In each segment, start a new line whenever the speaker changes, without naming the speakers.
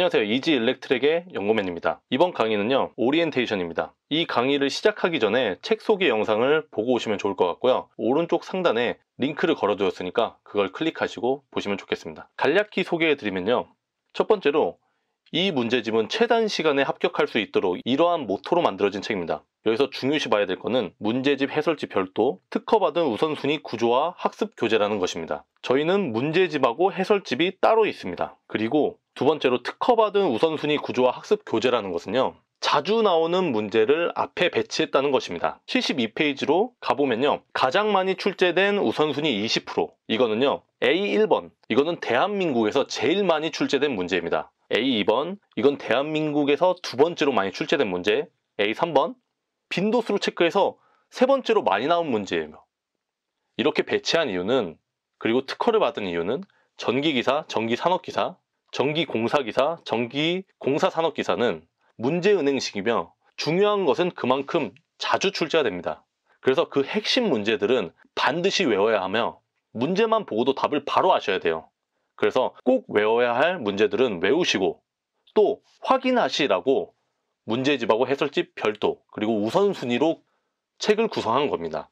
안녕하세요. 이지 일렉트릭의 연구맨입니다. 이번 강의는요. 오리엔테이션입니다. 이 강의를 시작하기 전에 책 소개 영상을 보고 오시면 좋을 것 같고요. 오른쪽 상단에 링크를 걸어두었으니까 그걸 클릭하시고 보시면 좋겠습니다. 간략히 소개해드리면요. 첫 번째로 이 문제집은 최단 시간에 합격할 수 있도록 이러한 모토로 만들어진 책입니다. 여기서 중요시 봐야 될 것은 문제집 해설집 별도 특허받은 우선순위 구조와 학습 교재라는 것입니다. 저희는 문제집하고 해설집이 따로 있습니다. 그리고 두 번째로 특허받은 우선순위 구조와 학습 교재라는 것은요. 자주 나오는 문제를 앞에 배치했다는 것입니다. 72페이지로 가보면요. 가장 많이 출제된 우선순위 20% 이거는요. A1번 이거는 대한민국에서 제일 많이 출제된 문제입니다. A2번 이건 대한민국에서 두 번째로 많이 출제된 문제 A3번 빈도수로 체크해서 세 번째로 많이 나온 문제예요. 이렇게 배치한 이유는 그리고 특허를 받은 이유는 전기기사, 전기산업기사, 전기공사기사, 전기공사산업기사는 문제은행식이며 중요한 것은 그만큼 자주 출제가 됩니다. 그래서 그 핵심 문제들은 반드시 외워야 하며 문제만 보고도 답을 바로 아셔야 돼요. 그래서 꼭 외워야 할 문제들은 외우시고 또 확인하시라고 문제집하고 해설집 별도 그리고 우선순위로 책을 구성한 겁니다.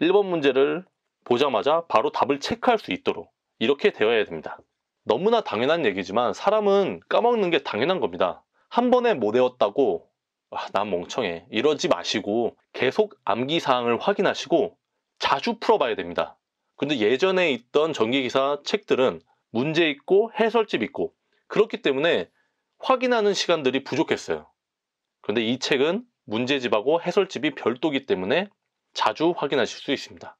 1번 문제를 보자마자 바로 답을 체크할 수 있도록 이렇게 되어야 됩니다. 너무나 당연한 얘기지만 사람은 까먹는 게 당연한 겁니다. 한 번에 못 외웠다고 아, 난 멍청해 이러지 마시고 계속 암기사항을 확인하시고 자주 풀어봐야 됩니다. 근데 예전에 있던 전기기사 책들은 문제 있고 해설집 있고 그렇기 때문에 확인하는 시간들이 부족했어요. 근데 이 책은 문제집하고 해설집이 별도기 때문에 자주 확인하실 수 있습니다.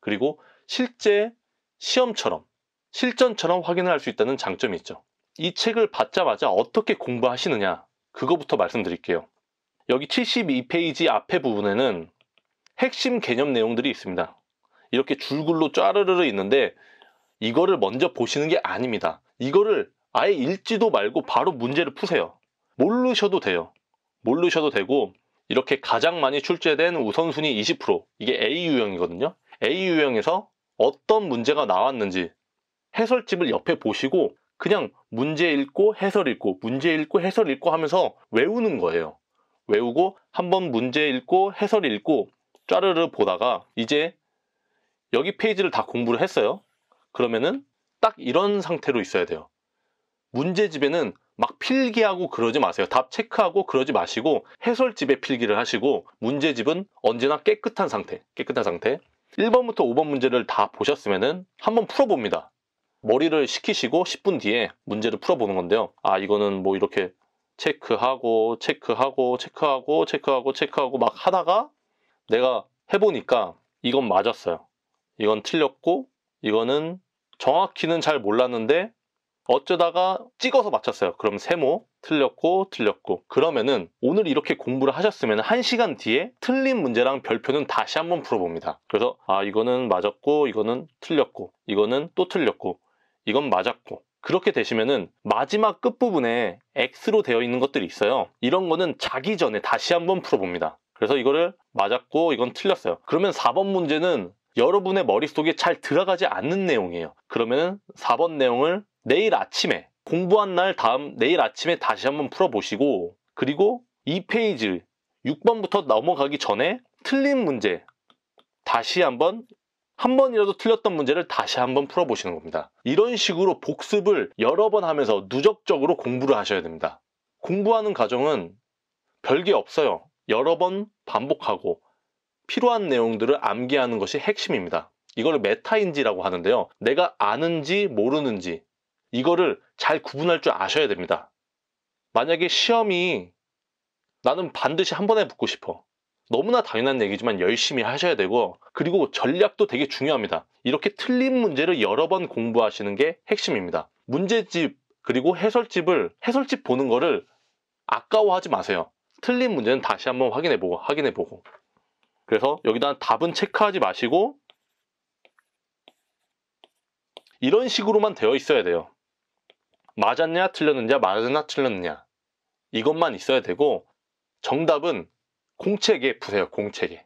그리고 실제 시험처럼 실전처럼 확인을 할 수 있다는 장점이 있죠. 이 책을 받자마자 어떻게 공부하시느냐 그거부터 말씀드릴게요. 여기 72페이지 앞에 부분에는 핵심 개념 내용들이 있습니다. 이렇게 줄글로 쫘르르르 있는데 이거를 먼저 보시는 게 아닙니다. 이거를 아예 읽지도 말고 바로 문제를 푸세요. 모르셔도 돼요. 모르셔도 되고 이렇게 가장 많이 출제된 우선순위 20% 이게 A 유형이거든요. A 유형에서 어떤 문제가 나왔는지 해설집을 옆에 보시고 그냥 문제 읽고 해설 읽고 문제 읽고 해설 읽고 하면서 외우는 거예요. 외우고 한번 문제 읽고 해설 읽고 짜르르 보다가 이제 여기 페이지를 다 공부를 했어요. 그러면은 딱 이런 상태로 있어야 돼요. 문제집에는 막 필기하고 그러지 마세요. 답 체크하고 그러지 마시고 해설집에 필기를 하시고 문제집은 언제나 깨끗한 상태, 깨끗한 상태. 1번부터 5번 문제를 다 보셨으면은 한번 풀어봅니다. 머리를 식히시고 10분 뒤에 문제를 풀어보는 건데요. 아 이거는 뭐 이렇게 체크하고 체크하고 체크하고 체크하고 체크하고 막 하다가 내가 해보니까 이건 맞았어요. 이건 틀렸고 이거는 정확히는 잘 몰랐는데 어쩌다가 찍어서 맞췄어요. 그럼 세모, 틀렸고 틀렸고 그러면은 오늘 이렇게 공부를 하셨으면 한시간 뒤에 틀린 문제랑 별표는 다시 한번 풀어봅니다. 그래서 아 이거는 맞았고 이거는 틀렸고 이거는 또 틀렸고 이건 맞았고 그렇게 되시면은 마지막 끝부분에 X로 되어 있는 것들이 있어요. 이런 거는 자기 전에 다시 한번 풀어봅니다. 그래서 이거를 맞았고 이건 틀렸어요. 그러면 4번 문제는 여러분의 머릿속에 잘 들어가지 않는 내용이에요. 그러면 4번 내용을 내일 아침에 공부한 날 다음 내일 아침에 다시 한번 풀어보시고 그리고 이 페이지 6번부터 넘어가기 전에 틀린 문제 다시 한번 한 번이라도 틀렸던 문제를 다시 한번 풀어보시는 겁니다. 이런 식으로 복습을 여러 번 하면서 누적적으로 공부를 하셔야 됩니다. 공부하는 과정은 별게 없어요. 여러 번 반복하고 필요한 내용들을 암기하는 것이 핵심입니다. 이걸 메타인지라고 하는데요. 내가 아는지 모르는지 이거를 잘 구분할 줄 아셔야 됩니다. 만약에 시험이 나는 반드시 한 번에 붙고 싶어. 너무나 당연한 얘기지만 열심히 하셔야 되고 그리고 전략도 되게 중요합니다. 이렇게 틀린 문제를 여러 번 공부하시는 게 핵심입니다. 문제집 그리고 해설집을 해설집 보는 거를 아까워하지 마세요. 틀린 문제는 다시 한번 확인해보고 확인해보고 그래서 여기다 답은 체크하지 마시고 이런 식으로만 되어 있어야 돼요. 맞았냐 틀렸느냐 맞았냐 틀렸느냐 이것만 있어야 되고 정답은 공책에 푸세요 공책에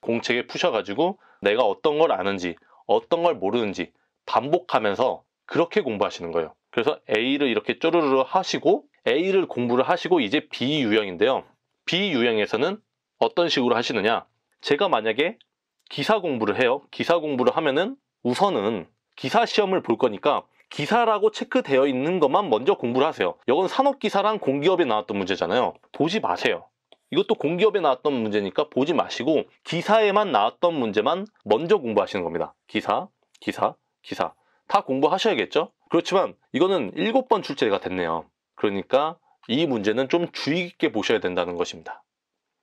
공책에 푸셔가지고 내가 어떤 걸 아는지 어떤 걸 모르는지 반복하면서 그렇게 공부하시는 거예요 그래서 A를 이렇게 쪼르르 하시고 A를 공부를 하시고 이제 B 유형인데요 B 유형에서는 어떤 식으로 하시느냐 제가 만약에 기사 공부를 해요 기사 공부를 하면은 우선은 기사 시험을 볼 거니까 기사라고 체크되어 있는 것만 먼저 공부를 하세요. 이건 산업기사랑 공기업에 나왔던 문제잖아요. 보지 마세요. 이것도 공기업에 나왔던 문제니까 보지 마시고 기사에만 나왔던 문제만 먼저 공부하시는 겁니다. 기사, 기사, 기사 다 공부하셔야겠죠? 그렇지만 이거는 7번 출제가 됐네요. 그러니까 이 문제는 좀 주의 깊게 보셔야 된다는 것입니다.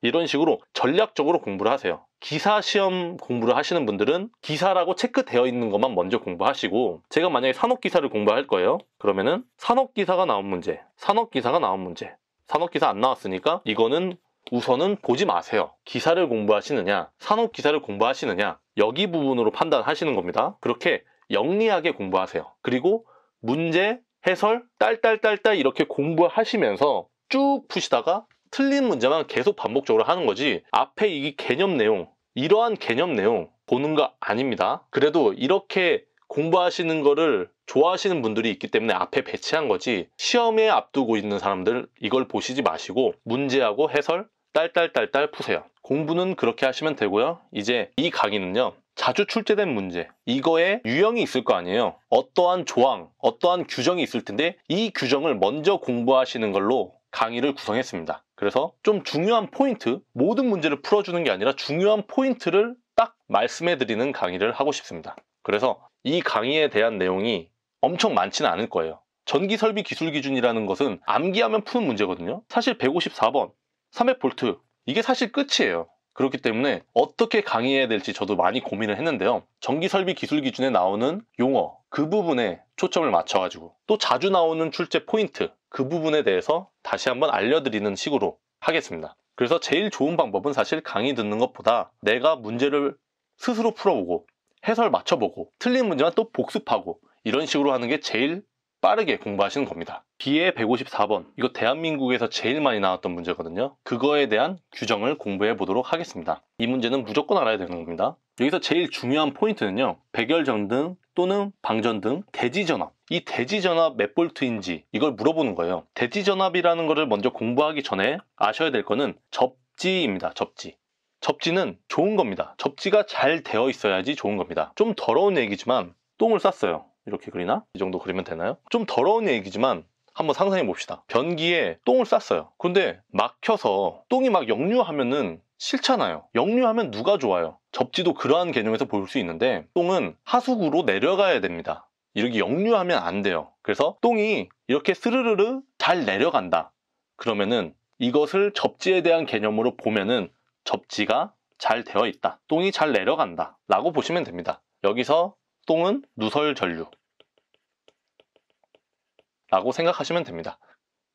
이런 식으로 전략적으로 공부를 하세요. 기사 시험 공부를 하시는 분들은 기사라고 체크되어 있는 것만 먼저 공부하시고 제가 만약에 산업기사를 공부할 거예요. 그러면은 산업기사가 나온 문제, 산업기사가 나온 문제, 산업기사 안 나왔으니까 이거는 우선은 보지 마세요. 기사를 공부하시느냐, 산업기사를 공부하시느냐 여기 부분으로 판단하시는 겁니다. 그렇게 영리하게 공부하세요. 그리고 문제, 해설, 딸딸딸딸 이렇게 공부하시면서 쭉 푸시다가 틀린 문제만 계속 반복적으로 하는 거지 앞에 이 개념 내용 이러한 개념 내용 보는 거 아닙니다. 그래도 이렇게 공부하시는 거를 좋아하시는 분들이 있기 때문에 앞에 배치한 거지 시험에 앞두고 있는 사람들 이걸 보시지 마시고 문제하고 해설 딸딸딸딸 푸세요. 공부는 그렇게 하시면 되고요. 이제 이 강의는요. 자주 출제된 문제 이거에 유형이 있을 거 아니에요 어떠한 조항 어떠한 규정이 있을 텐데 이 규정을 먼저 공부하시는 걸로 강의를 구성했습니다. 그래서 좀 중요한 포인트, 모든 문제를 풀어주는 게 아니라 중요한 포인트를 딱 말씀해드리는 강의를 하고 싶습니다. 그래서 이 강의에 대한 내용이 엄청 많지는 않을 거예요. 전기설비 기술 기준이라는 것은 암기하면 푸는 문제거든요. 사실 154번, 300V 이게 사실 끝이에요. 그렇기 때문에 어떻게 강의해야 될지 저도 많이 고민을 했는데요. 전기설비 기술 기준에 나오는 용어, 그 부분에 초점을 맞춰가지고 또 자주 나오는 출제 포인트 그 부분에 대해서 다시 한번 알려드리는 식으로 하겠습니다. 그래서 제일 좋은 방법은 사실 강의 듣는 것보다 내가 문제를 스스로 풀어보고 해설 맞춰보고 틀린 문제만 또 복습하고 이런 식으로 하는 게 제일 빠르게 공부하시는 겁니다. 비의 154번, 이거 대한민국에서 제일 많이 나왔던 문제거든요. 그거에 대한 규정을 공부해 보도록 하겠습니다. 이 문제는 무조건 알아야 되는 겁니다. 여기서 제일 중요한 포인트는요. 백열전 등 또는 방전 등 대지전압. 이 대지전압 몇 볼트인지 이걸 물어보는 거예요. 대지전압이라는 것을 먼저 공부하기 전에 아셔야 될 거는 접지입니다. 접지. 접지는 좋은 겁니다. 접지가 잘 되어 있어야지 좋은 겁니다. 좀 더러운 얘기지만 똥을 쌌어요. 이렇게 그리나? 이 정도 그리면 되나요? 좀 더러운 얘기지만 한번 상상해 봅시다. 변기에 똥을 쌌어요. 근데 막혀서 똥이 막 역류하면은 싫잖아요. 역류하면 누가 좋아요? 접지도 그러한 개념에서 볼 수 있는데 똥은 하수구로 내려가야 됩니다. 이렇게 역류하면 안 돼요. 그래서 똥이 이렇게 스르르르 잘 내려간다. 그러면은 이것을 접지에 대한 개념으로 보면은 접지가 잘 되어 있다. 똥이 잘 내려간다. 라고 보시면 됩니다. 여기서 똥은 누설 전류. 라고 생각하시면 됩니다.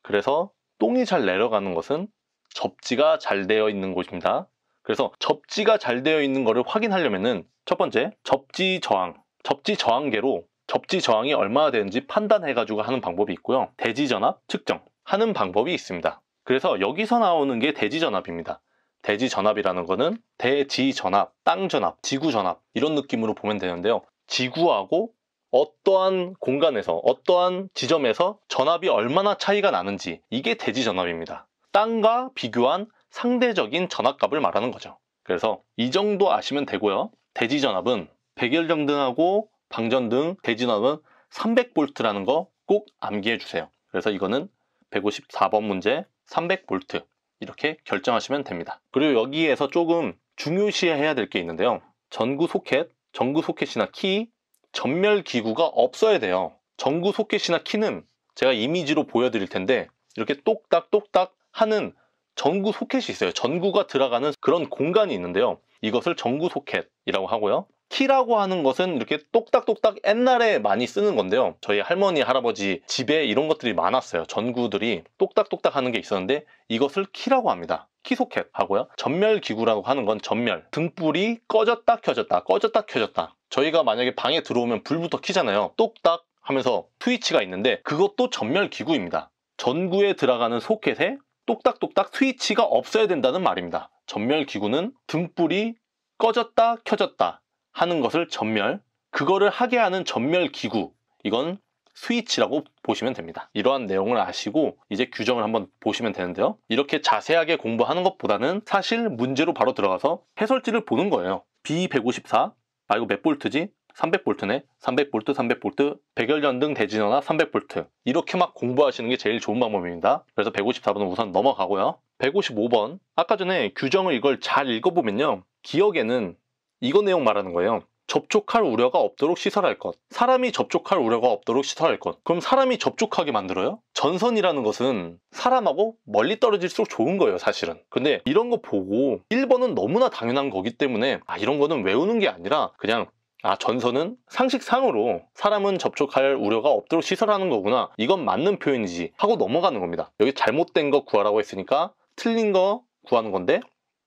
그래서 똥이 잘 내려가는 것은 접지가 잘 되어 있는 곳입니다. 그래서 접지가 잘 되어 있는 것을 확인하려면 첫 번째 접지 저항, 접지 저항계로 접지 저항이 얼마나 되는지 판단해가지고 하는 방법이 있고요. 대지 전압 측정 하는 방법이 있습니다. 그래서 여기서 나오는 게 대지 전압입니다. 대지 전압이라는 거는 대지 전압, 땅 전압, 지구 전압 이런 느낌으로 보면 되는데요. 지구하고 어떠한 공간에서 어떠한 지점에서 전압이 얼마나 차이가 나는지 이게 대지 전압입니다. 땅과 비교한 상대적인 전압값을 말하는 거죠. 그래서 이 정도 아시면 되고요. 대지 전압은 백열정등하고 방전등 대지 전압은 300V라는 거 꼭 암기해 주세요. 그래서 이거는 154번 문제 300V 이렇게 결정하시면 됩니다. 그리고 여기에서 조금 중요시해야 될 게 있는데요. 전구 소켓, 전구 소켓이나 키, 전멸 기구가 없어야 돼요 전구 소켓이나 키는 제가 이미지로 보여드릴 텐데 이렇게 똑딱똑딱 하는 전구 소켓이 있어요 전구가 들어가는 그런 공간이 있는데요 이것을 전구 소켓이라고 하고요 키라고 하는 것은 이렇게 똑딱똑딱 옛날에 많이 쓰는 건데요. 저희 할머니, 할아버지 집에 이런 것들이 많았어요. 전구들이 똑딱똑딱 하는 게 있었는데 이것을 키라고 합니다. 키소켓 하고요. 전멸기구라고 하는 건 전멸. 등불이 꺼졌다 켜졌다 꺼졌다 켜졌다. 저희가 만약에 방에 들어오면 불부터 키잖아요. 똑딱 하면서 스위치가 있는데 그것도 전멸기구입니다. 전구에 들어가는 소켓에 똑딱똑딱 스위치가 없어야 된다는 말입니다. 전멸기구는 등불이 꺼졌다 켜졌다 하는 것을 전멸, 그거를 하게 하는 전멸 기구, 이건 스위치라고 보시면 됩니다. 이러한 내용을 아시고 이제 규정을 한번 보시면 되는데요. 이렇게 자세하게 공부하는 것보다는 사실 문제로 바로 들어가서 해설지를 보는 거예요. B154, 아 이거 몇 볼트지? 300볼트네, 300볼트, 300볼트, 백열전등 대진원나 300볼트 이렇게 막 공부하시는 게 제일 좋은 방법입니다. 그래서 154번은 우선 넘어가고요. 155번, 아까 전에 규정을 이걸 잘 읽어보면요. 기억에는 이거 내용 말하는 거예요. 접촉할 우려가 없도록 시설할 것. 사람이 접촉할 우려가 없도록 시설할 것. 그럼 사람이 접촉하게 만들어요? 전선이라는 것은 사람하고 멀리 떨어질수록 좋은 거예요, 사실은. 근데 이런 거 보고 1번은 너무나 당연한 거기 때문에 아, 이런 거는 외우는 게 아니라 그냥 아 전선은 상식상으로 사람은 접촉할 우려가 없도록 시설하는 거구나 이건 맞는 표현이지 하고 넘어가는 겁니다 여기 잘못된 거 구하라고 했으니까 틀린 거 구하는 건데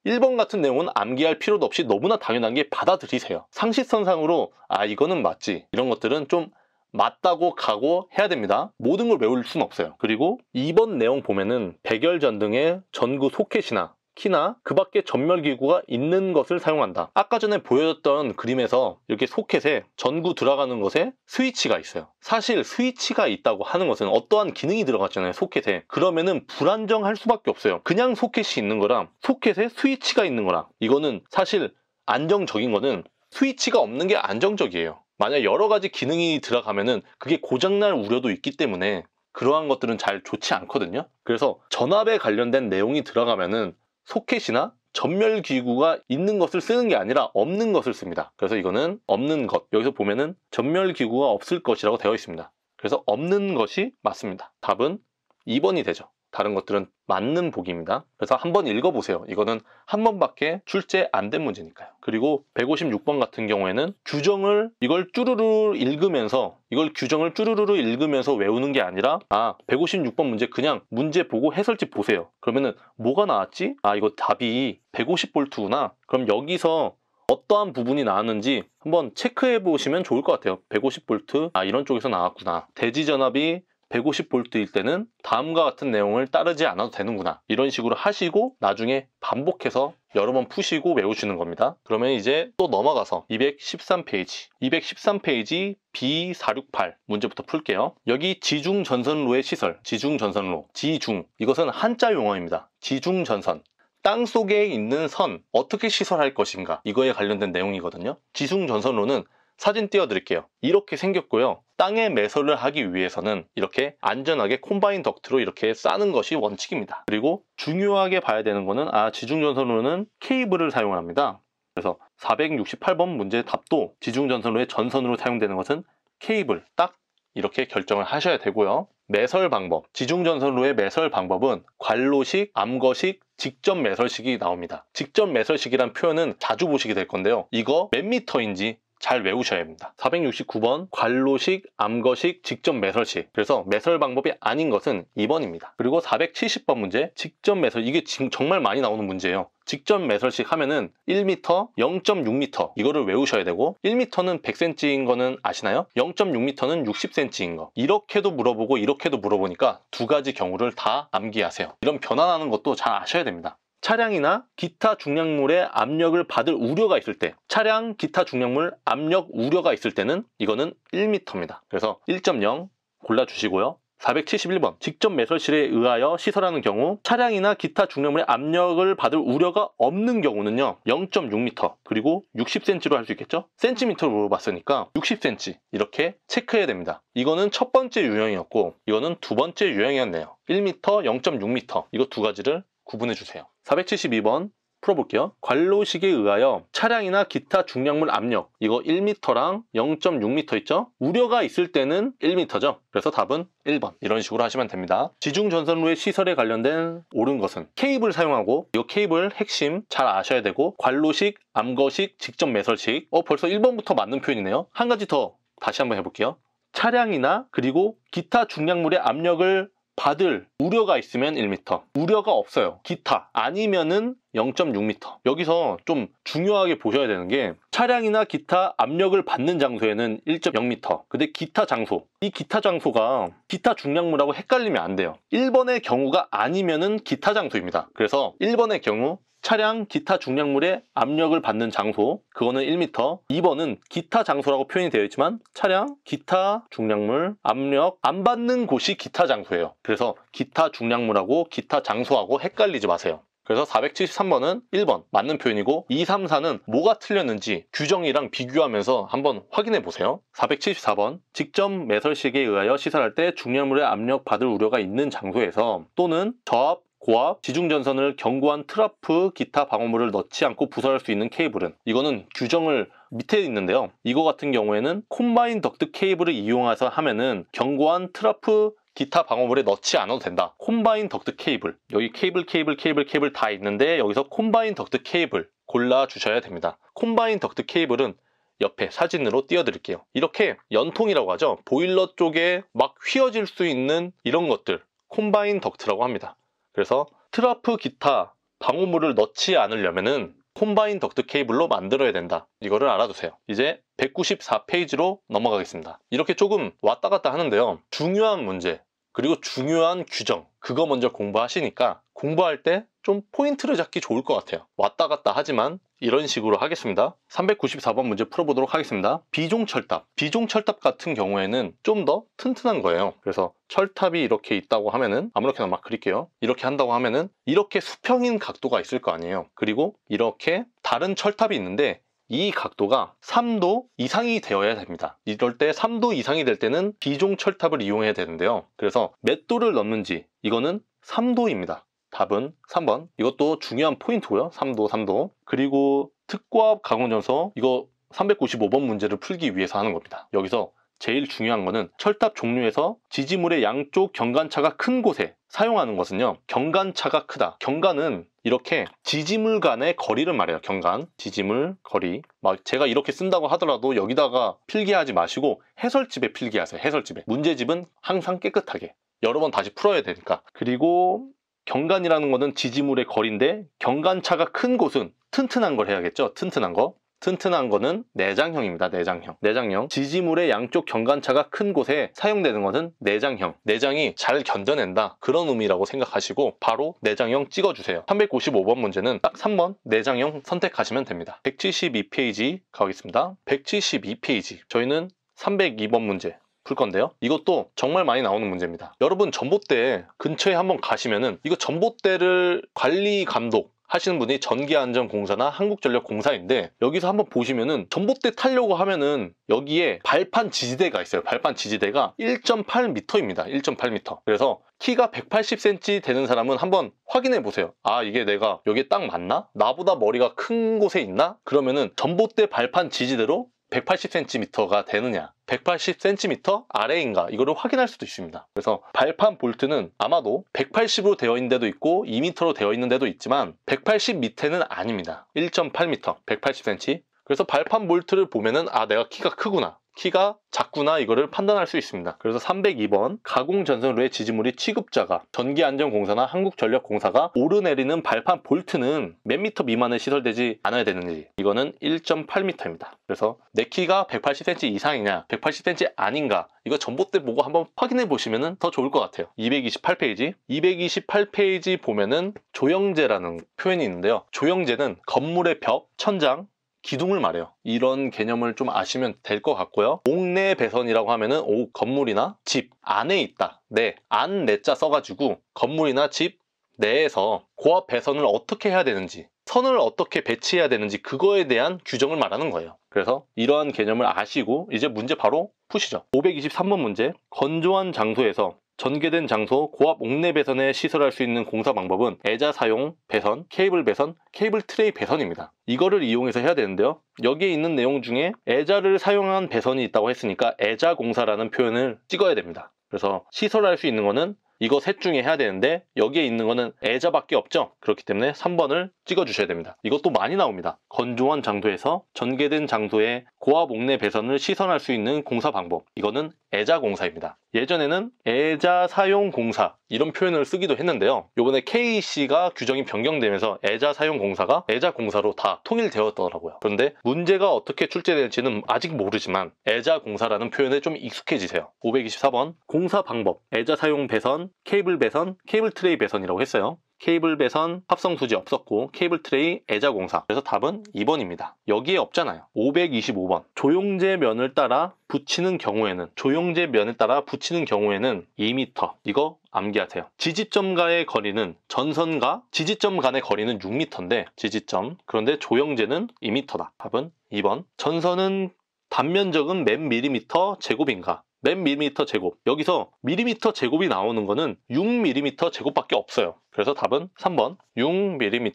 1번 같은 내용은 암기할 필요도 없이 너무나 당연한 게 받아들이세요. 상식선상으로 아 이거는 맞지 이런 것들은 좀 맞다고 가고 해야 됩니다. 모든 걸 외울 순 없어요. 그리고 2번 내용 보면은 백열전 등의 전구 소켓이나 키나 그 밖에 전멸기구가 있는 것을 사용한다. 아까 전에 보여줬던 그림에서 이렇게 소켓에 전구 들어가는 것에 스위치가 있어요. 사실 스위치가 있다고 하는 것은 어떠한 기능이 들어갔잖아요. 소켓에. 그러면은 불안정할 수밖에 없어요. 그냥 소켓이 있는 거랑 소켓에 스위치가 있는 거랑 이거는 사실 안정적인 거는 스위치가 없는 게 안정적이에요. 만약 여러 가지 기능이 들어가면은 그게 고장날 우려도 있기 때문에 그러한 것들은 잘 좋지 않거든요. 그래서 전압에 관련된 내용이 들어가면은 소켓이나 전멸 기구가 있는 것을 쓰는 게 아니라 없는 것을 씁니다. 그래서 이거는 없는 것. 여기서 보면은 전멸 기구가 없을 것이라고 되어 있습니다. 그래서 없는 것이 맞습니다. 답은 2번이 되죠. 다른 것들은 맞는 보기입니다. 그래서 한번 읽어보세요. 이거는 한 번밖에 출제 안 된 문제니까요. 그리고 156번 같은 경우에는 규정을 이걸 쭈루루 읽으면서 이걸 규정을 쭈루루루 읽으면서 외우는 게 아니라 아 156번 문제 그냥 문제 보고 해설집 보세요. 그러면은 뭐가 나왔지? 아 이거 답이 150볼트구나. 그럼 여기서 어떠한 부분이 나왔는지 한번 체크해 보시면 좋을 것 같아요. 150V, 아 이런 쪽에서 나왔구나. 대지전압이 150V일 때는 다음과 같은 내용을 따르지 않아도 되는구나 이런 식으로 하시고 나중에 반복해서 여러 번 푸시고 외우시는 겁니다 그러면 이제 또 넘어가서 213페이지 213페이지 B468 문제부터 풀게요 여기 지중전선로의 시설 지중전선로 지중 이것은 한자 용어입니다 지중전선 땅 속에 있는 선 어떻게 시설할 것인가 이거에 관련된 내용이거든요 지중전선로는 사진 띄워드릴게요. 이렇게 생겼고요. 땅에 매설을 하기 위해서는 이렇게 안전하게 콤바인 덕트로 이렇게 싸는 것이 원칙입니다. 그리고 중요하게 봐야 되는 거는 아 지중전선로는 으 케이블을 사용합니다. 그래서 468번 문제 답도 지중전선로의 전선으로 사용되는 것은 케이블 딱 이렇게 결정을 하셔야 되고요. 매설 방법, 지중전선로의 매설 방법은 관로식, 암거식, 직접 매설식이 나옵니다. 직접 매설식이란 표현은 자주 보시게 될 건데요. 이거 몇 미터인지 잘 외우셔야 합니다. 469번 관로식, 암거식, 직접 매설식 그래서 매설 방법이 아닌 것은 2번입니다. 그리고 470번 문제 직접 매설 이게 정말 많이 나오는 문제예요. 직접 매설식 하면은 1m, 0.6m 이거를 외우셔야 되고 1m는 100cm인 거는 아시나요? 0.6m는 60cm인 거 이렇게도 물어보고 이렇게도 물어보니까 두 가지 경우를 다 암기하세요. 이런 변환하는 것도 잘 아셔야 됩니다. 차량이나 기타 중량물의 압력을 받을 우려가 있을 때 차량, 기타 중량물 압력 우려가 있을 때는 이거는 1m입니다. 그래서 1.0 골라주시고요. 471번 직접 매설실에 의하여 시설하는 경우 차량이나 기타 중량물의 압력을 받을 우려가 없는 경우는요 0.6m 그리고 60cm로 할 수 있겠죠 센티미터로 봤으니까 60cm 이렇게 체크해야 됩니다 이거는 첫 번째 유형이었고 이거는 두 번째 유형이었네요 1m 0.6m 이거 두 가지를 구분해 주세요 472번 풀어볼게요. 관로식에 의하여 차량이나 기타 중량물 압력 이거 1m랑 0.6m 있죠? 우려가 있을 때는 1m죠. 그래서 답은 1번 이런 식으로 하시면 됩니다. 지중전선로의 시설에 관련된 옳은 것은 케이블 사용하고 이 케이블 핵심 잘 아셔야 되고 관로식, 암거식, 직접 매설식 어 벌써 1번부터 맞는 표현이네요. 한 가지 더 다시 한번 해볼게요. 차량이나 그리고 기타 중량물의 압력을 받을 우려가 있으면 1m 우려가 없어요 기타 아니면은 0.6m 여기서 좀 중요하게 보셔야 되는 게 차량이나 기타 압력을 받는 장소에는 1.0m 근데 기타 장소 이 기타 장소가 기타 중량물하고 헷갈리면 안 돼요 1번의 경우가 아니면은 기타 장소입니다 그래서 1번의 경우 차량 기타 중량물의 압력을 받는 장소 그거는 1m 2번은 기타 장소라고 표현이 되어 있지만 차량 기타 중량물 압력 안 받는 곳이 기타 장소예요 그래서 기타 중량물하고 기타 장소하고 헷갈리지 마세요 그래서 473번은 1번 맞는 표현이고 2, 3, 4는 뭐가 틀렸는지 규정이랑 비교하면서 한번 확인해 보세요. 474번 직접 매설식에 의하여 시설할 때 중량물의 압력 받을 우려가 있는 장소에서 또는 저압 고압, 지중전선을 견고한 트라프 기타 방어물을 넣지 않고 부설할 수 있는 케이블은 이거는 규정을 밑에 있는데요. 이거 같은 경우에는 콤바인 덕트 케이블을 이용해서 하면은 견고한 트라프 기타 방어물에 넣지 않아도 된다. 콤바인 덕트 케이블. 여기 케이블, 케이블, 케이블, 케이블 다 있는데 여기서 콤바인 덕트 케이블 골라주셔야 됩니다. 콤바인 덕트 케이블은 옆에 사진으로 띄워드릴게요. 이렇게 연통이라고 하죠. 보일러 쪽에 막 휘어질 수 있는 이런 것들 콤바인 덕트라고 합니다. 그래서 트러프 기타 방호물을 넣지 않으려면은 콤바인 덕트 케이블로 만들어야 된다. 이거를 알아두세요. 이제 194페이지로 넘어가겠습니다. 이렇게 조금 왔다 갔다 하는데요. 중요한 문제, 그리고 중요한 규정, 그거 먼저 공부하시니까 공부할 때좀 포인트를 잡기 좋을 것 같아요 왔다 갔다 하지만 이런 식으로 하겠습니다 394번 문제 풀어보도록 하겠습니다 비종철탑 비종철탑 같은 경우에는 좀 더 튼튼한 거예요 그래서 철탑이 이렇게 있다고 하면은 아무렇게나 막 그릴게요 이렇게 한다고 하면은 이렇게 수평인 각도가 있을 거 아니에요 그리고 이렇게 다른 철탑이 있는데 이 각도가 3도 이상이 되어야 됩니다 이럴 때 3도 이상이 될 때는 비종 철탑을 이용해야 되는데요 그래서 몇 도를 넣는지 이거는 3도입니다 답은 3번 이것도 중요한 포인트고요 3도 3도 그리고 특과업 강원전서 이거 395번 문제를 풀기 위해서 하는 겁니다 여기서 제일 중요한 거는 철탑 종류에서 지지물의 양쪽 경간차가 큰 곳에 사용하는 것은요 경간차가 크다 경간은 이렇게 지지물 간의 거리를 말해요 경간 지지물 거리 막 제가 이렇게 쓴다고 하더라도 여기다가 필기하지 마시고 해설집에 필기하세요 해설집에 문제집은 항상 깨끗하게 여러 번 다시 풀어야 되니까 그리고 경간이라는 거는 지지물의 거리인데 경간차가 큰 곳은 튼튼한 걸 해야겠죠. 튼튼한 거. 튼튼한 거는 내장형입니다. 내장형. 내장형. 지지물의 양쪽 경간차가 큰 곳에 사용되는 것은 내장형. 내장이 잘 견뎌낸다. 그런 의미라고 생각하시고 바로 내장형 찍어주세요. 355번 문제는 딱 3번 내장형 선택하시면 됩니다. 172페이지 가겠습니다. 172페이지. 저희는 302번 문제 풀 건데요. 이것도 정말 많이 나오는 문제입니다. 여러분 전봇대 근처에 한번 가시면은 이거 전봇대를 관리 감독 하시는 분이 전기안전공사나 한국전력공사인데 여기서 한번 보시면은 전봇대 타려고 하면은 여기에 발판 지지대가 있어요. 발판 지지대가 1.8m입니다. 1.8m. 그래서 키가 180cm 되는 사람은 한번 확인해 보세요. 아 이게 내가 여기 딱 맞나? 나보다 머리가 큰 곳에 있나? 그러면은 전봇대 발판 지지대로 180cm가 되느냐 180cm 아래인가 이거를 확인할 수도 있습니다 그래서 발판 볼트는 아마도 180으로 되어 있는 데도 있고 2m로 되어 있는 데도 있지만 180 밑에는 아닙니다 1.8m 180cm 그래서 발판 볼트를 보면은 아 내가 키가 크구나 키가 작구나 이거를 판단할 수 있습니다. 그래서 302번 가공전선로의 지지물이 취급자가 전기안전공사나 한국전력공사가 오르내리는 발판 볼트는 몇 미터 미만에 시설되지 않아야 되는지 이거는 1.8m입니다. 그래서 내 키가 180cm 이상이냐 180cm 아닌가 이거 전봇대 보고 한번 확인해 보시면 더 좋을 것 같아요. 228페이지 228페이지 보면은 조형제라는 표현이 있는데요. 조형제는 건물의 벽, 천장, 기둥을 말해요. 이런 개념을 좀 아시면 될 것 같고요. 옥내 배선이라고 하면은 오, 건물이나 집 안에 있다. 네, 안 내자 써가지고 건물이나 집 내에서 고압 배선을 어떻게 해야 되는지 선을 어떻게 배치해야 되는지 그거에 대한 규정을 말하는 거예요. 그래서 이러한 개념을 아시고 이제 문제 바로 푸시죠. 523번 문제 건조한 장소에서 전개된 장소 고압 옥내 배선에 시설할 수 있는 공사 방법은 애자 사용 배선, 케이블 배선, 케이블 트레이 배선입니다. 이거를 이용해서 해야 되는데요. 여기에 있는 내용 중에 애자를 사용한 배선이 있다고 했으니까 애자 공사라는 표현을 찍어야 됩니다. 그래서 시설할 수 있는 거는 이거 셋 중에 해야 되는데 여기에 있는 거는 애자밖에 없죠. 그렇기 때문에 3번을 찍어주셔야 됩니다. 이것도 많이 나옵니다. 건조한 장소에서 전개된 장소에 고압 옥내 배선을 시선할 수 있는 공사 방법. 이거는 애자 공사입니다. 예전에는 애자 사용 공사 이런 표현을 쓰기도 했는데요. 요번에 KC가 규정이 변경되면서 애자 사용 공사가 애자 공사로 다 통일되었더라고요. 그런데 문제가 어떻게 출제될지는 아직 모르지만 애자 공사라는 표현에 좀 익숙해지세요. 524번 공사 방법, 애자 사용 배선, 케이블 배선, 케이블 트레이 배선이라고 했어요. 케이블 배선 합성 수지 없었고 케이블 트레이 애자 공사 그래서 답은 2번입니다 여기에 없잖아요 525번 조용제 면을 따라 붙이는 경우에는 조용제 면을 따라 붙이는 경우에는 2m 이거 암기하세요 지지점과의 거리는 전선과 지지점 간의 거리는 6m인데 지지점 그런데 조형제는 2m다 답은 2번 전선은 단면적은 몇 밀리미터 제곱인가 맨밀 m 미 제곱 여기서 밀리미터 제곱이 나오는 거는 6 m m 제곱밖에 없어요 그래서 답은 3번 6 m m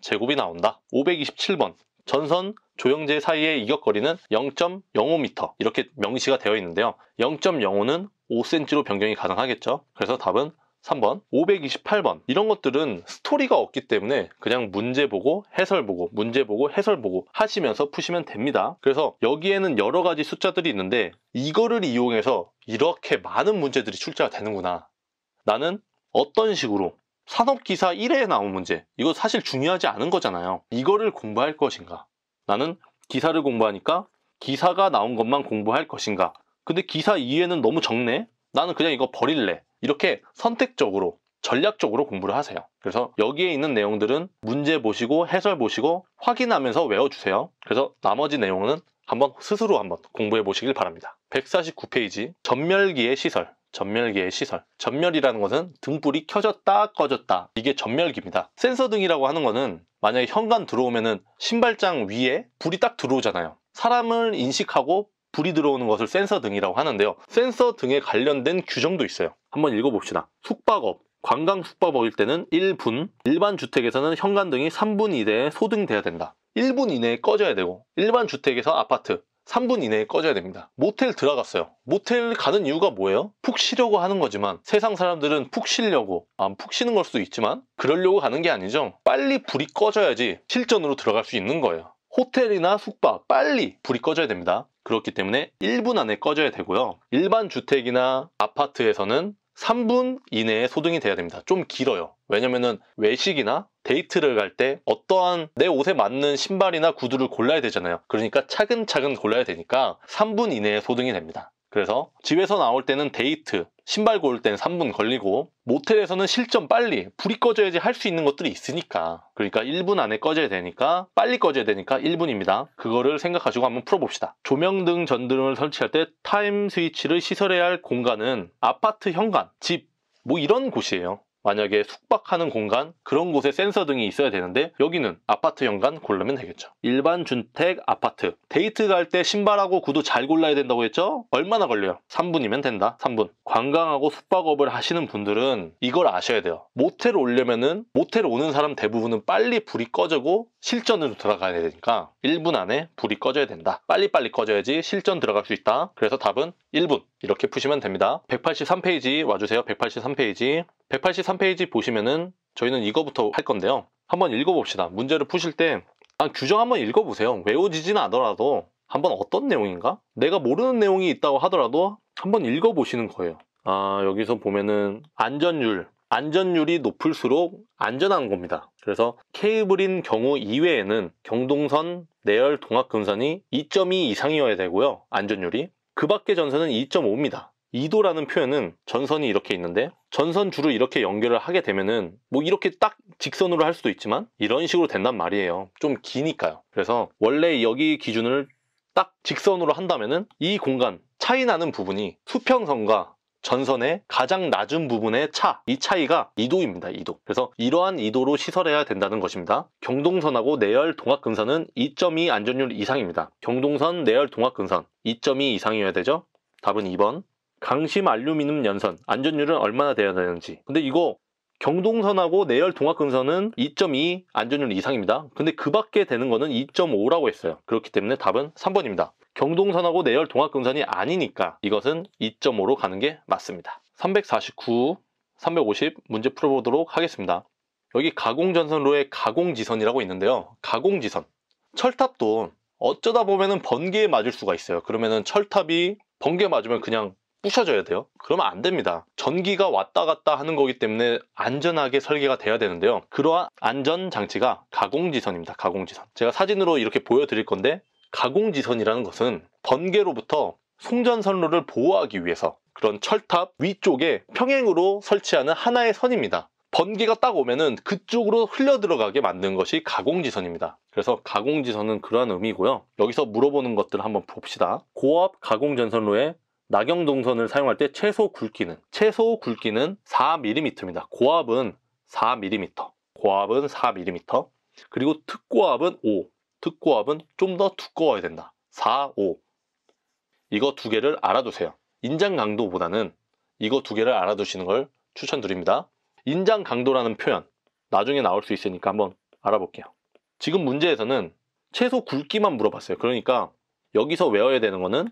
제곱이 나온다 527번 전선 조형제 사이의 이격거리는 0.05m 이렇게 명시가 되어 있는데요 0.05는 5cm로 변경이 가능하겠죠 그래서 답은 3번, 528번 이런 것들은 스토리가 없기 때문에 그냥 문제 보고 해설 보고 문제 보고 해설 보고 하시면서 푸시면 됩니다. 그래서 여기에는 여러 가지 숫자들이 있는데 이거를 이용해서 이렇게 많은 문제들이 출제가 되는구나. 나는 어떤 식으로 산업기사 1회에 나온 문제 이거 사실 중요하지 않은 거잖아요. 이거를 공부할 것인가? 나는 기사를 공부하니까 기사가 나온 것만 공부할 것인가? 근데 기사 2회는 너무 적네? 나는 그냥 이거 버릴래. 이렇게 선택적으로 전략적으로 공부를 하세요. 그래서 여기에 있는 내용들은 문제 보시고 해설 보시고 확인하면서 외워주세요. 그래서 나머지 내용은 한번 스스로 한번 공부해 보시길 바랍니다. 149페이지 전멸기의 시설 전멸기의 시설 전멸이라는 것은 등불이 켜졌다 꺼졌다 이게 전멸기입니다. 센서 등이라고 하는 것은 만약에 현관 들어오면은 신발장 위에 불이 딱 들어오잖아요. 사람을 인식하고 불이 들어오는 것을 센서 등이라고 하는데요. 센서 등에 관련된 규정도 있어요. 한번 읽어봅시다. 숙박업, 관광 숙박업일 때는 1분, 일반 주택에서는 현관 등이 3분 이내에 소등돼야 된다. 1분 이내에 꺼져야 되고 일반 주택에서 아파트 3분 이내에 꺼져야 됩니다. 모텔 들어갔어요. 모텔 가는 이유가 뭐예요? 푹 쉬려고 하는 거지만 세상 사람들은 푹 쉬려고 아, 푹 쉬는 걸 수도 있지만 그러려고 가는 게 아니죠. 빨리 불이 꺼져야지 실전으로 들어갈 수 있는 거예요. 호텔이나 숙박 빨리 불이 꺼져야 됩니다. 그렇기 때문에 1분 안에 꺼져야 되고요. 일반 주택이나 아파트에서는 3분 이내에 소등이 돼야 됩니다. 좀 길어요. 왜냐면은 외식이나 데이트를 갈 때 어떠한 내 옷에 맞는 신발이나 구두를 골라야 되잖아요. 그러니까 차근차근 골라야 되니까 3분 이내에 소등이 됩니다. 그래서 집에서 나올 때는 데이트, 신발 고를 때는 3분 걸리고 모텔에서는 실전 빨리 불이 꺼져야지 할 수 있는 것들이 있으니까 그러니까 1분 안에 꺼져야 되니까 빨리 꺼져야 되니까 1분입니다 그거를 생각하시고 한번 풀어봅시다 조명등 전등을 설치할 때 타임 스위치를 시설해야 할 공간은 아파트 현관, 집 뭐 이런 곳이에요 만약에 숙박하는 공간 그런 곳에 센서 등이 있어야 되는데 여기는 아파트 연간 고르면 되겠죠. 일반 주택 아파트 데이트 갈 때 신발하고 구두 잘 골라야 된다고 했죠? 얼마나 걸려요? 3분이면 된다. 3분. 관광하고 숙박업을 하시는 분들은 이걸 아셔야 돼요. 모텔 오려면은 모텔 오는 사람 대부분은 빨리 불이 꺼지고 실전으로 들어가야 되니까 1분 안에 불이 꺼져야 된다. 빨리빨리 꺼져야지 실전 들어갈 수 있다. 그래서 답은 1분 이렇게 푸시면 됩니다. 183페이지 와주세요. 183페이지 183페이지 보시면은 저희는 이거부터 할 건데요. 한번 읽어봅시다. 문제를 푸실 때 아, 규정 한번 읽어보세요. 외워지진 않더라도 한번 어떤 내용인가? 내가 모르는 내용이 있다고 하더라도 한번 읽어보시는 거예요. 아, 여기서 보면은 안전율. 안전율이 높을수록 안전한 겁니다. 그래서 케이블인 경우 이외에는 경동선, 내열, 동악근선이 2.2 이상이어야 되고요. 안전율이. 그 밖의 전선은 2.5입니다. 이도라는 표현은 전선이 이렇게 있는데 전선 줄을 이렇게 연결을 하게 되면은 뭐 이렇게 딱 직선으로 할 수도 있지만 이런 식으로 된단 말이에요 좀 기니까요 그래서 원래 여기 기준을 딱 직선으로 한다면은 이 공간 차이 나는 부분이 수평선과 전선의 가장 낮은 부분의 차, 이 차이가 2도입니다. 2도. 그래서 이러한 2도로 시설해야 된다는 것입니다. 경동선하고 내열 동악근선은 2.2 안전율 이상입니다. 경동선, 내열 동악근선 2.2 이상이어야 되죠? 답은 2번. 강심 알루미늄 연선 안전율은 얼마나 돼야 되는지 근데 이거 경동선하고 내열 동학근선은2.2 안전율 이상입니다 근데 그 밖에 되는 거는 2.5라고 했어요 그렇기 때문에 답은 3번입니다 경동선하고 내열 동학근선이 아니니까 이것은 2.5로 가는 게 맞습니다 349, 350 문제 풀어보도록 하겠습니다 여기 가공전선로에 가공지선이라고 있는데요 가공지선 철탑도 어쩌다 보면 번개에 맞을 수가 있어요 그러면 은 철탑이 번개 맞으면 그냥 부셔져야 돼요. 그러면 안 됩니다. 전기가 왔다 갔다 하는 거기 때문에 안전하게 설계가 돼야 되는데요. 그러한 안전 장치가 가공지선입니다. 가공지선. 제가 사진으로 이렇게 보여드릴 건데 가공지선이라는 것은 번개로부터 송전선로를 보호하기 위해서 그런 철탑 위쪽에 평행으로 설치하는 하나의 선입니다. 번개가 딱 오면은 그쪽으로 흘려 들어가게 만든 것이 가공지선입니다. 그래서 가공지선은 그러한 의미고요. 여기서 물어보는 것들 을 한번 봅시다. 고압 가공전선로에 낙영동선을 사용할 때 최소 굵기는 최소 굵기는 4mm입니다. 고압은 4mm, 고압은 4mm, 그리고 특고압은 5, 특고압은 좀 더 두꺼워야 된다. 4, 5. 이거 두 개를 알아두세요. 인장 강도보다는 이거 두 개를 알아두시는 걸 추천드립니다. 인장 강도라는 표현 나중에 나올 수 있으니까 한번 알아볼게요. 지금 문제에서는 최소 굵기만 물어봤어요. 그러니까 여기서 외워야 되는 거는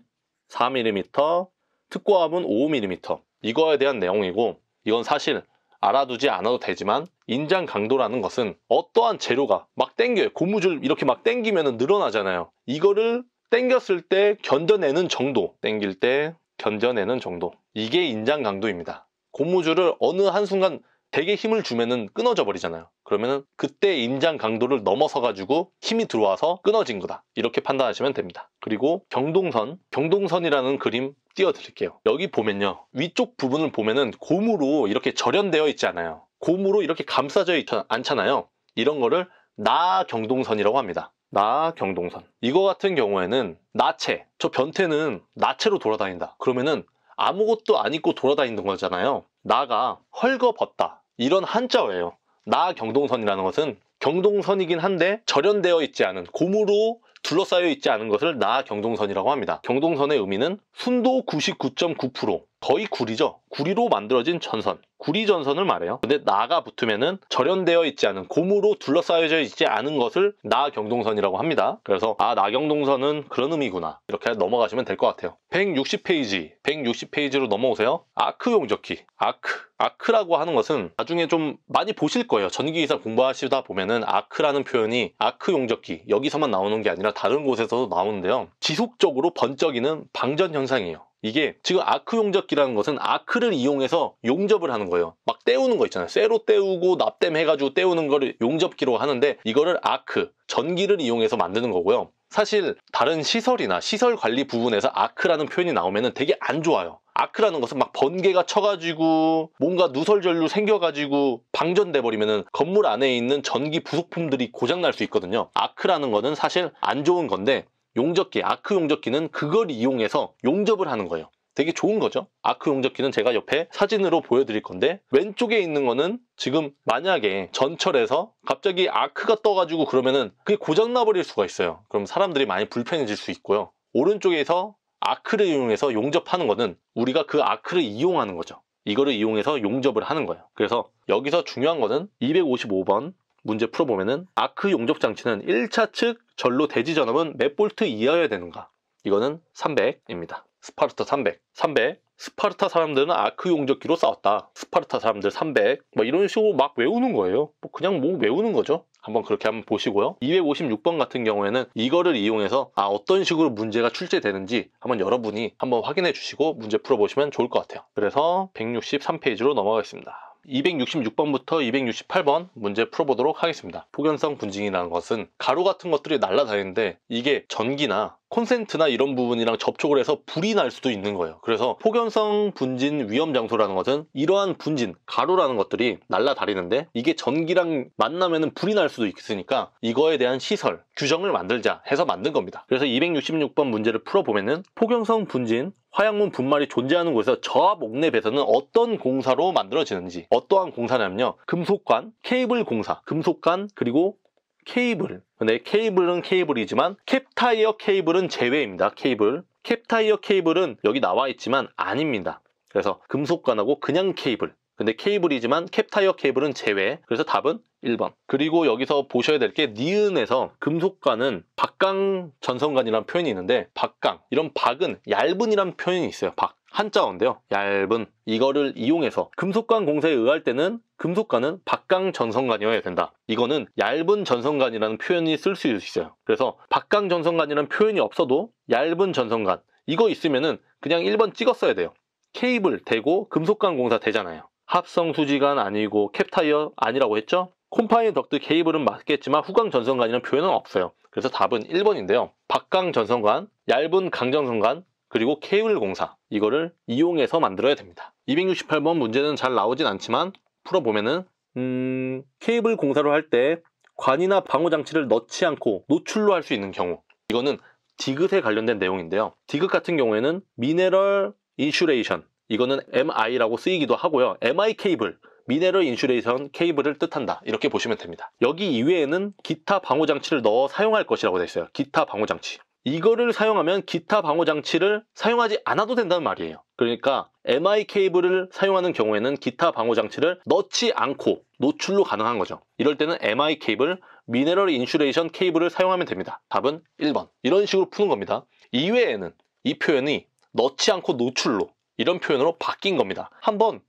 4mm, 특고함은 5mm 이거에 대한 내용이고 이건 사실 알아두지 않아도 되지만 인장 강도라는 것은 어떠한 재료가 막 땡겨요. 고무줄 이렇게 막 땡기면 늘어나잖아요. 이거를 땡겼을 때 견뎌내는 정도 땡길 때 견뎌내는 정도 이게 인장 강도입니다. 고무줄을 어느 한순간 되게 힘을 주면은 끊어져 버리잖아요. 그러면은 그때 인장 강도를 넘어서 가지고 힘이 들어와서 끊어진 거다. 이렇게 판단하시면 됩니다. 그리고 경동선, 경동선이라는 그림 띄워드릴게요. 여기 보면요. 위쪽 부분을 보면은 고무로 이렇게 절연되어 있지 않아요. 고무로 이렇게 감싸져 있지 않잖아요. 이런 거를 나 경동선이라고 합니다. 나 경동선. 이거 같은 경우에는 나체. 저 변태는 나체로 돌아다닌다. 그러면은 아무것도 안 입고 돌아다니는 거잖아요. 나가 헐거벗다 이런 한자어예요. 나 경동선이라는 것은 경동선이긴 한데 절연되어 있지 않은 고무로 둘러싸여 있지 않은 것을 나 경동선이라고 합니다. 경동선의 의미는 순도 99.9% 거의 구리죠. 구리로 만들어진 전선, 구리 전선을 말해요. 근데 나가 붙으면은 절연되어 있지 않은 고무로 둘러싸여져 있지 않은 것을 나경동선이라고 합니다. 그래서 아 나경동선은 그런 의미구나 이렇게 넘어가시면 될 것 같아요. 160페이지, 160페이지로 넘어오세요. 아크 용접기, 아크. 아크라고 하는 것은 나중에 좀 많이 보실 거예요. 전기기사 공부하시다 보면은 아크라는 표현이 아크 용접기 여기서만 나오는 게 아니라 다른 곳에서도 나오는데요. 지속적으로 번쩍이는 방전 현상이에요. 이게 지금 아크 용접기라는 것은 아크를 이용해서 용접을 하는 거예요. 막 때우는 거 있잖아요. 쇠로 때우고 납땜 해가지고 때우는 거를 용접기로 하는데 이거를 아크, 전기를 이용해서 만드는 거고요. 사실 다른 시설이나 시설 관리 부분에서 아크라는 표현이 나오면 되게 안 좋아요. 아크라는 것은 막 번개가 쳐가지고 뭔가 누설전류 생겨가지고 방전돼 버리면은 건물 안에 있는 전기 부속품들이 고장날 수 있거든요. 아크라는 거는 사실 안 좋은 건데 용접기, 아크 용접기는 그걸 이용해서 용접을 하는 거예요. 되게 좋은 거죠. 아크 용접기는 제가 옆에 사진으로 보여드릴 건데 왼쪽에 있는 거는 지금 만약에 전철에서 갑자기 아크가 떠가지고 그러면은 그게 고장나버릴 수가 있어요. 그럼 사람들이 많이 불편해질 수 있고요. 오른쪽에서 아크를 이용해서 용접하는 거는 우리가 그 아크를 이용하는 거죠. 이거를 이용해서 용접을 하는 거예요. 그래서 여기서 중요한 거는 255번 문제 풀어보면은 아크 용접 장치는 1차 측 전로 대지 전압은 몇 볼트 이하여야 되는가? 이거는 300입니다. 스파르타 300. 300. 스파르타 사람들은 아크 용접기로 싸웠다. 스파르타 사람들 300. 뭐 이런 식으로 막 외우는 거예요. 뭐 그냥 뭐 외우는 거죠. 한번 그렇게 한번 보시고요. 256번 같은 경우에는 이거를 이용해서 아 어떤 식으로 문제가 출제되는지 한번 여러분이 한번 확인해 주시고 문제 풀어보시면 좋을 것 같아요. 그래서 163페이지로 넘어가겠습니다. 266번부터 268번 문제 풀어보도록 하겠습니다. 폭연성 분진이라는 것은 가루 같은 것들이 날아다니는데 이게 전기나 콘센트나 이런 부분이랑 접촉을 해서 불이 날 수도 있는 거예요. 그래서 폭연성 분진 위험 장소라는 것은 이러한 분진, 가루라는 것들이 날라다니는데 이게 전기랑 만나면 불이 날 수도 있으니까 이거에 대한 시설, 규정을 만들자 해서 만든 겁니다. 그래서 266번 문제를 풀어보면 은 폭연성 분진 화양문 분말이 존재하는 곳에서 저압 옥내 배선은 어떤 공사로 만들어지는지 어떠한 공사냐면요 금속관, 케이블 공사, 금속관 그리고 케이블 근데 케이블은 케이블이지만 캡타이어 케이블은 제외입니다 케이블 캡타이어 케이블은 여기 나와 있지만 아닙니다 그래서 금속관하고 그냥 케이블 근데 케이블이지만 캡타이어 케이블은 제외. 그래서 답은 1번. 그리고 여기서 보셔야 될 게 니은에서 금속관은 박강 전선관이라는 표현이 있는데 박강 이런 박은 얇은이란 표현이 있어요. 박 한자어인데요. 얇은 이거를 이용해서 금속관 공사에 의할 때는 금속관은 박강 전선관이어야 된다. 이거는 얇은 전선관이라는 표현이 쓸 수 있어요. 그래서 박강 전선관이라는 표현이 없어도 얇은 전선관 이거 있으면은 그냥 1번 찍었어야 돼요. 케이블 대고 금속관 공사 되잖아요. 합성 수지간 아니고 캡타이어 아니라고 했죠? 콤파인 덕트 케이블은 맞겠지만 후광 전선관이라는 표현은 없어요. 그래서 답은 1번인데요. 박강 전선관, 얇은 강정선관 그리고 케이블 공사 이거를 이용해서 만들어야 됩니다. 268번 문제는 잘 나오진 않지만 풀어보면은 음, 케이블 공사로 할때 관이나 방호 장치를 넣지 않고 노출로 할 수 있는 경우 이거는 디귿에 관련된 내용인데요. 디귿 같은 경우에는 미네럴 인슈레이션 이거는 MI라고 쓰이기도 하고요. MI 케이블, 미네럴 인슐레이션 케이블을 뜻한다 이렇게 보시면 됩니다. 여기 이외에는 기타 방호 장치를 넣어 사용할 것이라고 되어 있어요. 기타 방호 장치. 이거를 사용하면 기타 방호 장치를 사용하지 않아도 된다는 말이에요. 그러니까 MI 케이블을 사용하는 경우에는 기타 방호 장치를 넣지 않고 노출로 가능한 거죠. 이럴 때는 MI 케이블, 미네럴 인슐레이션 케이블을 사용하면 됩니다. 답은 1번. 이런 식으로 푸는 겁니다. 이외에는 이 표현이 넣지 않고 노출로 이런 표현으로 바뀐 겁니다. 한번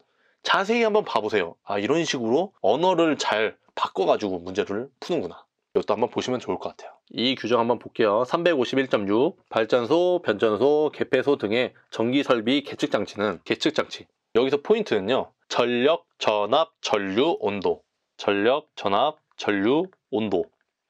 자세히 한번 봐보세요. 아 이런 식으로 언어를 잘 바꿔가지고 문제를 푸는구나. 이것도 한번 보시면 좋을 것 같아요. 이 규정 한번 볼게요. 351.6 발전소, 변전소, 개폐소 등의 전기설비 계측장치는 계측장치 여기서 포인트는요. 전력, 전압, 전류, 온도 전력, 전압, 전류, 온도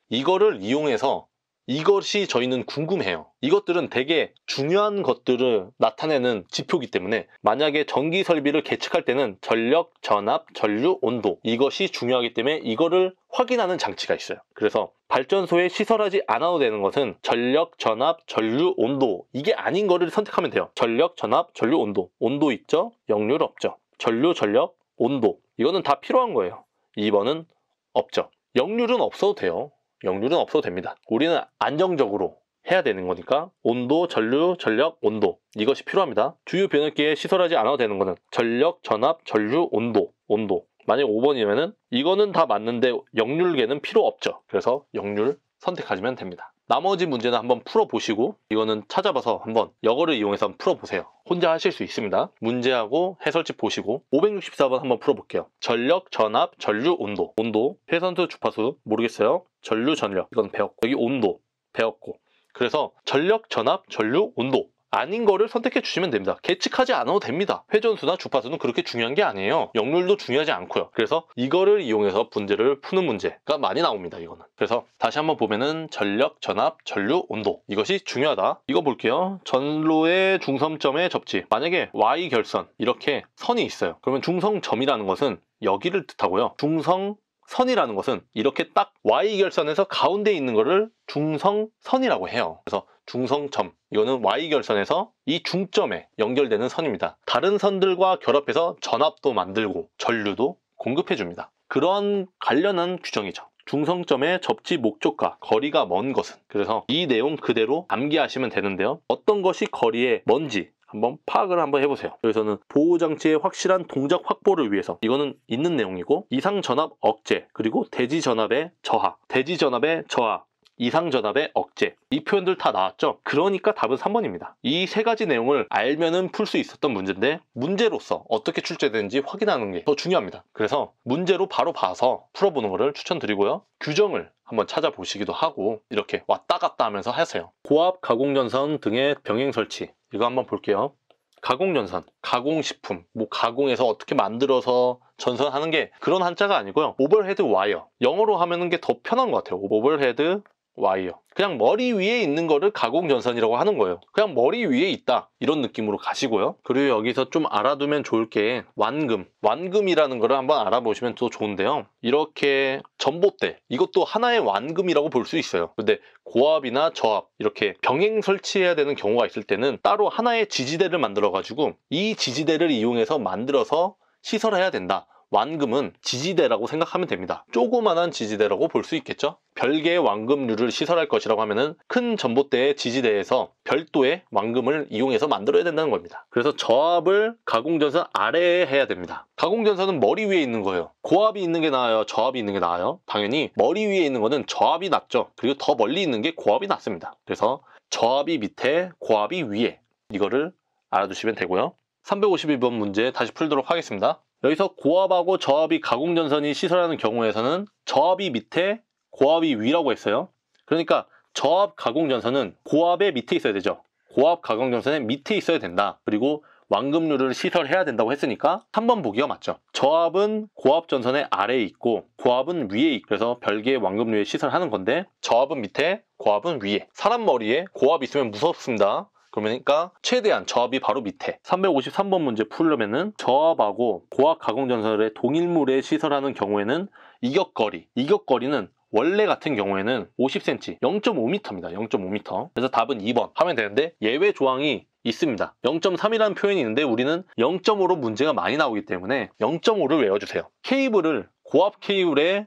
이거를 이용해서 이것이 저희는 궁금해요. 이것들은 되게 중요한 것들을 나타내는 지표기 때문에 만약에 전기 설비를 계측할 때는 전력, 전압, 전류, 온도 이것이 중요하기 때문에 이거를 확인하는 장치가 있어요. 그래서 발전소에 시설하지 않아도 되는 것은 전력, 전압, 전류, 온도 이게 아닌 거를 선택하면 돼요. 전력, 전압, 전류, 온도 온도 있죠? 역률 없죠? 전류, 전력, 온도 이거는 다 필요한 거예요. 2번은 없죠. 역률은 없어도 돼요. 역률은 없어도 됩니다. 우리는 안정적으로 해야 되는 거니까 온도, 전류, 전력, 온도 이것이 필요합니다. 주요 변압기에 시설하지 않아도 되는 거는 전력, 전압, 전류, 온도, 온도 만약 5번이면은 이거는 다 맞는데 역률계는 필요 없죠. 그래서 역률 선택하시면 됩니다. 나머지 문제는 한번 풀어보시고 이거는 찾아봐서 한번 여거를 이용해서 한번 풀어보세요. 혼자 하실 수 있습니다. 문제하고 해설집 보시고 564번 한번 풀어볼게요. 전력, 전압, 전류, 온도 온도, 회선수, 주파수 모르겠어요. 전류, 전력 이건 배웠고 여기 온도 배웠고 그래서 전력, 전압, 전류, 온도 아닌 거를 선택해 주시면 됩니다. 계측하지 않아도 됩니다. 회전수나 주파수는 그렇게 중요한 게 아니에요. 역률도 중요하지 않고요. 그래서 이거를 이용해서 문제를 푸는 문제가 많이 나옵니다. 이거는. 그래서 다시 한번 보면은 전력, 전압, 전류, 온도 이것이 중요하다. 이거 볼게요. 전로의 중성점의 접지. 만약에 Y 결선 이렇게 선이 있어요. 그러면 중성점이라는 것은 여기를 뜻하고요. 중성 선이라는 것은 이렇게 딱 Y결선에서 가운데 있는 거를 중성선이라고 해요. 그래서 중성점 이거는 Y결선에서 이 중점에 연결되는 선입니다. 다른 선들과 결합해서 전압도 만들고 전류도 공급해줍니다. 그런 관련한 규정이죠. 중성점의 접지 목적과 거리가 먼 것은 그래서 이 내용 그대로 암기하시면 되는데요. 어떤 것이 거리에 먼지 한번 파악을 한번 해보세요. 여기서는 보호장치의 확실한 동작 확보를 위해서 이거는 있는 내용이고 이상전압 억제 그리고 대지전압의 저하 대지전압의 저하 이상저답의 억제 이 표현들 다 나왔죠? 그러니까 답은 3번입니다. 이 세 가지 내용을 알면은 풀 수 있었던 문제인데 문제로서 어떻게 출제되는지 확인하는 게 더 중요합니다. 그래서 문제로 바로 봐서 풀어보는 것을 추천드리고요. 규정을 한번 찾아보시기도 하고 이렇게 왔다 갔다 하면서 하세요. 고압 가공전선 등의 병행 설치 이거 한번 볼게요. 가공전선, 가공식품, 뭐 가공해서 어떻게 만들어서 전선하는 게 그런 한자가 아니고요. 오버헤드 와이어. 영어로 하면 은게 더 편한 것 같아요. 오버헤드 와이어 그냥 머리 위에 있는 거를 가공전선이라고 하는 거예요 그냥 머리 위에 있다 이런 느낌으로 가시고요 그리고 여기서 좀 알아두면 좋을 게 완금 완금이라는 거를 한번 알아보시면 더 좋은데요 이렇게 전봇대 이것도 하나의 완금이라고 볼 수 있어요 근데 고압이나 저압 이렇게 병행 설치해야 되는 경우가 있을 때는 따로 하나의 지지대를 만들어 가지고 이 지지대를 이용해서 만들어서 시설해야 된다 완금은 지지대라고 생각하면 됩니다. 조그만한 지지대라고 볼 수 있겠죠? 별개의 완금류를 시설할 것이라고 하면은 큰 전봇대의 지지대에서 별도의 완금을 이용해서 만들어야 된다는 겁니다. 그래서 저압을 가공전선 아래에 해야 됩니다. 가공전선은 머리 위에 있는 거예요. 고압이 있는 게 나아요? 저압이 있는 게 나아요? 당연히 머리 위에 있는 거는 저압이 낮죠. 그리고 더 멀리 있는 게 고압이 낮습니다. 그래서 저압이 밑에, 고압이 위에 이거를 알아두시면 되고요. 352번 문제 다시 풀도록 하겠습니다. 여기서 고압하고 저압이 가공전선이 시설하는 경우에서는 저압이 밑에 고압이 위라고 했어요. 그러니까 저압 가공전선은 고압의 밑에 있어야 되죠. 고압 가공전선의 밑에 있어야 된다. 그리고 완급률을 시설해야 된다고 했으니까 3번 보기가 맞죠. 저압은 고압 전선의 아래에 있고 고압은 위에 있어서 고 별개의 완급률에 시설하는 건데 저압은 밑에 고압은 위에 사람 머리에 고압이 있으면 무섭습니다. 그러니까 최대한 저압이 바로 밑에 353번 문제 풀려면은 저압하고 고압 가공전선을 동일물에 시설하는 경우에는 이격거리 이격거리는 원래 같은 경우에는 50cm, 0.5m입니다. 0.5m. 그래서 답은 2번 하면 되는데 예외 조항이 있습니다. 0.3이라는 표현이 있는데 우리는 0.5로 문제가 많이 나오기 때문에 0.5를 외워주세요. 케이블을 고압 케이블에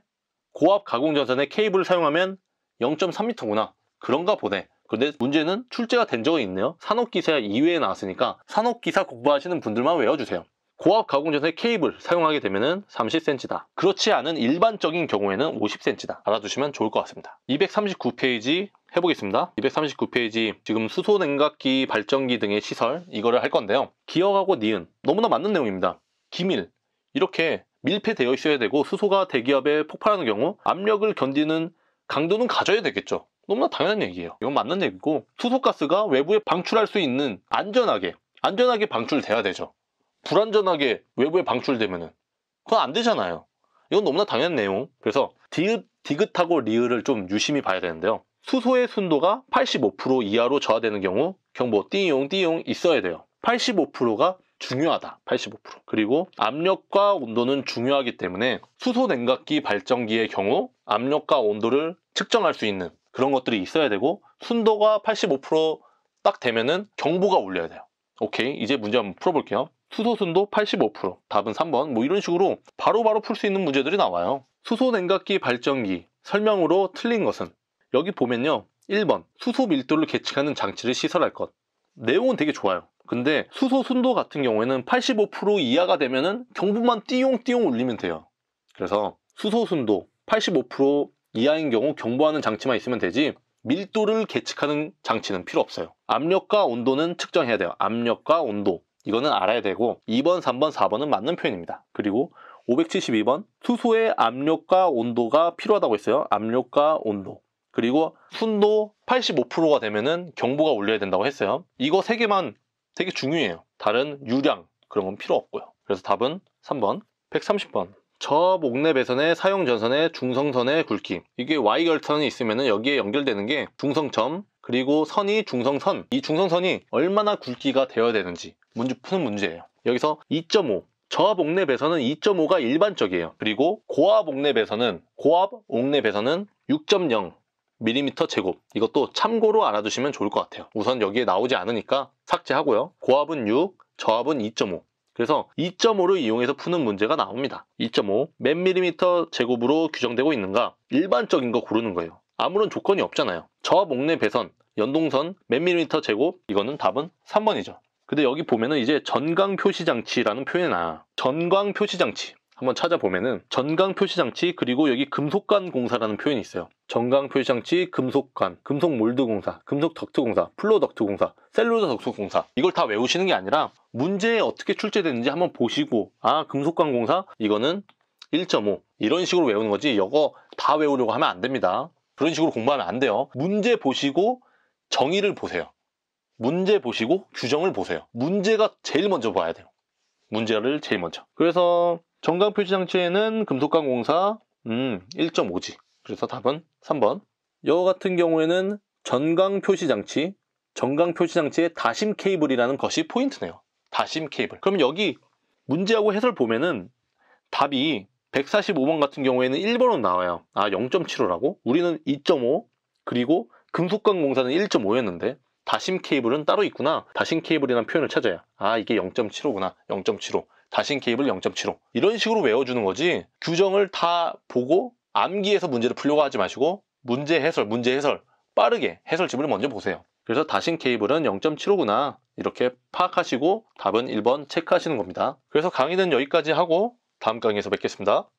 고압 가공전선에 케이블을 사용하면 0.3m구나. 그런가 보네. 근데 문제는 출제가 된 적은 있네요. 산업기사 이회에 나왔으니까 산업기사 공부하시는 분들만 외워주세요. 고압 가공전선의 케이블 사용하게 되면 30cm다. 그렇지 않은 일반적인 경우에는 50cm다. 알아두시면 좋을 것 같습니다. 239페이지 해보겠습니다. 239페이지 지금 수소냉각기, 발전기 등의 시설 이거를 할 건데요. 기억하고 니은 너무나 맞는 내용입니다. 기밀 이렇게 밀폐되어 있어야 되고 수소가 대기압에 폭발하는 경우 압력을 견디는 강도는 가져야 되겠죠. 너무나 당연한 얘기예요. 이건 맞는 얘기고 수소가스가 외부에 방출할 수 있는 안전하게 안전하게 방출돼야 되죠. 불안전하게 외부에 방출되면은 그건 안 되잖아요. 이건 너무나 당연한 내용. 그래서 디귿, 디귿하고 리을을 좀 유심히 봐야 되는데요. 수소의 순도가 85% 이하로 저하되는 경우 경보 띠용 띠용 있어야 돼요. 85%가 중요하다. 85%. 그리고 압력과 온도는 중요하기 때문에 수소 냉각기 발전기의 경우 압력과 온도를 측정할 수 있는 그런 것들이 있어야 되고 순도가 85%딱 되면은 경보가 울려야 돼요. 오케이 이제 문제 한번 풀어볼게요. 수소순도 85% 답은 3번 뭐 이런 식으로 바로바로 풀 수 있는 문제들이 나와요. 수소냉각기 발전기 설명으로 틀린 것은 여기 보면요. 1번 수소 밀도를 계측하는 장치를 시설할 것 내용은 되게 좋아요. 근데 수소 순도 같은 경우에는 85% 이하가 되면은 경보만 띠용띠용 울리면 돼요. 그래서 수소 순도 85% 이하인 경우 경보하는 장치만 있으면 되지 밀도를 계측하는 장치는 필요 없어요. 압력과 온도는 측정해야 돼요. 압력과 온도 이거는 알아야 되고 2번, 3번, 4번은 맞는 표현입니다. 그리고 572번 수소의 압력과 온도가 필요하다고 했어요. 압력과 온도 그리고 순도 85%가 되면은 경보가 올려야 된다고 했어요. 이거 3 개만 되게 중요해요. 다른 유량 그런 건 필요 없고요. 그래서 답은 3번 130번 저 목내배선의 사용 전선의 중성선의 굵기 이게 Y결선이 있으면 여기에 연결되는 게 중성점 그리고 선이 중성선 이 중성선이 얼마나 굵기가 되어야 되는지 문제 푸는 문제예요 여기서 2.5 저압 옥내 배선은 2.5가 일반적이에요 그리고 고압 옥내 배선은 고압 옥내 배선은 6.0 m m 미터 제곱 이것도 참고로 알아두시면 좋을 것 같아요 우선 여기에 나오지 않으니까 삭제하고요 고압은 6 저압은 2.5 그래서 2.5를 이용해서 푸는 문제가 나옵니다. 2.5몇 밀리미터 제곱으로 규정되고 있는가? 일반적인 거 고르는 거예요. 아무런 조건이 없잖아요. 저 목내 배선, 연동선 몇 밀리미터 제곱 이거는 답은 3번이죠. 근데 여기 보면은 이제 전광 표시 장치라는 표현이 나와. 전광 표시 장치. 한번 찾아보면은 전강 표시 장치 그리고 여기 금속관 공사라는 표현이 있어요. 전강 표시 장치, 금속관, 금속 몰드 공사, 금속 덕트 공사, 플로 덕트 공사, 셀룰러 덕트 공사 이걸 다 외우시는 게 아니라 문제에 어떻게 출제되는지 한번 보시고 아 금속관 공사 이거는 1.5 이런 식으로 외우는 거지 이거 다 외우려고 하면 안 됩니다. 그런 식으로 공부하면 안 돼요. 문제 보시고 정의를 보세요. 문제 보시고 규정을 보세요. 문제가 제일 먼저 봐야 돼요. 문제를 제일 먼저. 그래서 정강 표시 장치에는 금속강 공사 음, 1.5G. 그래서 답은 3번. 여우 같은 경우에는 전강 표시 장치, 전강 표시 장치의 다심 케이블이라는 것이 포인트네요. 다심 케이블. 그럼 여기 문제하고 해설 보면은 답이 145번 같은 경우에는 1번으로 나와요. 아, 0.75라고? 우리는 2.5, 그리고 금속강 공사는 1.5였는데 다심 케이블은 따로 있구나. 다심 케이블이라는 표현을 찾아요. 아, 이게 0.75구나. 0.75. 다신 케이블 0.75 이런 식으로 외워주는 거지 규정을 다 보고 암기해서 문제를 풀려고 하지 마시고 문제 해설, 문제 해설 빠르게 해설집을 먼저 보세요. 그래서 다신 케이블은 0.75구나 이렇게 파악하시고 답은 1번 체크하시는 겁니다. 그래서 강의는 여기까지 하고 다음 강의에서 뵙겠습니다.